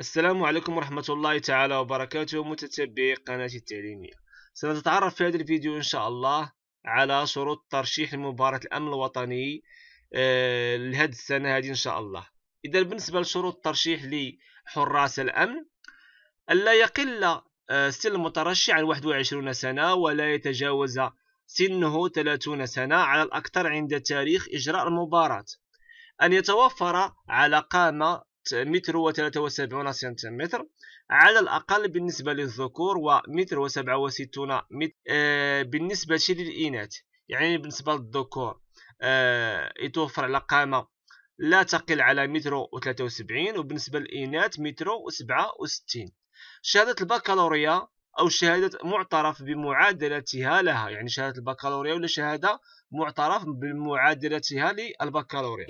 السلام عليكم ورحمة الله تعالى وبركاته متتبعي قناتي التعليمية سنتعرف في هذا الفيديو إن شاء الله على شروط ترشيح لمباراة الأمن الوطني آه، لهذه السنة هذه إن شاء الله إذا بالنسبة لشروط الترشيح لحراس الأمن ألا يقل آه، سن المترشح عن 21 سنة ولا يتجاوز سنه 30 سنة على الأكثر عند تاريخ إجراء المباراة أن يتوفر على قامة متر و73 سنتيمتر على الأقل بالنسبة للذكور ومتر و67 متر آه بالنسبة للإناث يعني بالنسبة للذكور آه يتوفر على قامة لا تقل على متر و73 وبالنسبة للإناث متر و67 شهادة البكالوريا أو شهادة معترف بمعادلتها لها يعني شهادة البكالوريا ولا شهادة معترف بمعادلتها للبكالوريا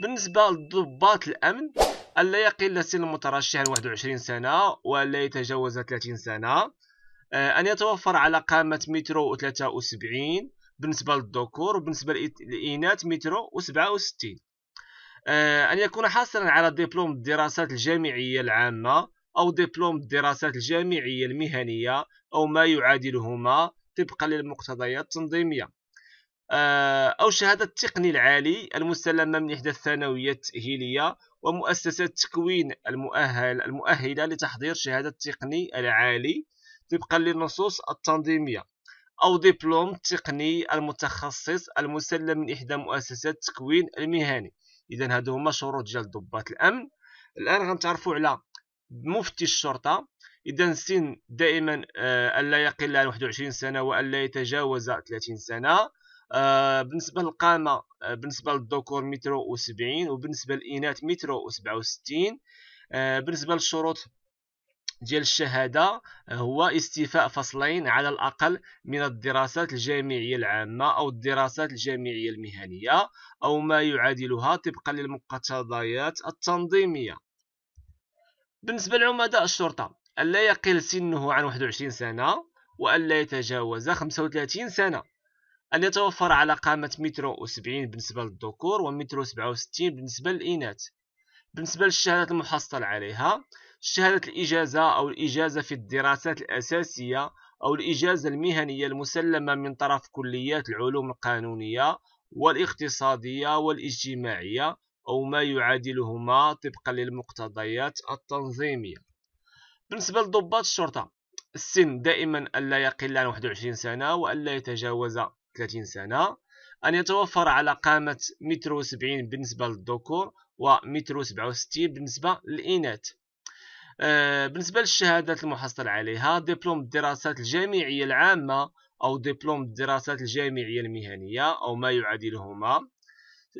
بالنسبة لضباط الأمن ألا يقل سن المترشح عن 21 سنة ولا يتجاوز 30 سنة آه، أن يتوفر على قامة مترو 73 بالنسبة للذكور وبالنسبة للإناث مترو 67 آه، أن يكون حاصلا على دبلوم الدراسات الجامعية العامة أو دبلوم الدراسات الجامعية المهنية أو ما يعادلهما طبقا للمقتضيات التنظيمية آه، أو شهادة التقني العالي المسلمة من إحدى الثانويات التأهيلية ومؤسسة تكوين المؤهل المؤهلة لتحضير شهادة التقني العالي طبقا للنصوص التنظيمية أو دبلوم تقني المتخصص المسلم من إحدى مؤسسات التكوين المهني إذا هادو هما شروط ديال ضباط الأمن الآن غنتعرفوا على مفتي الشرطة إذا السن دائما ألا آه، يقل عن 21 سنة وألا يتجاوز 30 سنة آه، بالنسبه للقامه آه، بالنسبه للذكور مترو و وبالنسبه للاناث مترو و وستين آه، بالنسبه للشروط ديال الشهادة هو استيفاء فصلين على الأقل من الدراسات الجامعية العامة أو الدراسات الجامعية المهنية أو ما يعادلها طبقا للمقتضيات التنظيمية بالنسبة لعمداء الشرطة ألا يقل سنه عن 21 سنة وألا يتجاوز 35 سنة أن يتوفر على قامة مترو وسبعين بالنسبة للذكور ومترو سبعة وستين بالنسبة للإناث بالنسبة للشهادات المحصل عليها شهادة الإجازة أو الإجازة في الدراسات الأساسية أو الإجازة المهنية المسلمة من طرف كليات العلوم القانونية والاقتصادية والاجتماعية أو ما يعادلهما طبقا للمقتضيات التنظيمية بالنسبة لضباط الشرطة السن دائما ألا يقل عن 21 سنة وألا يتجاوز 30 سنة أن يتوفر على قامة متر وسبعين بالنسبة للذكور ومتر وسبعة وستين بالنسبة للإناث آه، بالنسبة للشهادات المحصل عليها دبلوم الدراسات الجامعية العامة أو دبلوم الدراسات الجامعية المهنية أو ما يعادلهما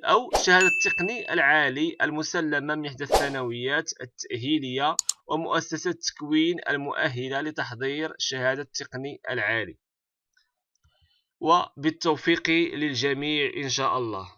أو شهادة التقني العالي المسلمة من إحدى الثانويات التأهيلية ومؤسسة تكوين المؤهلة لتحضير شهادة التقني العالي وبالتوفيق للجميع إن شاء الله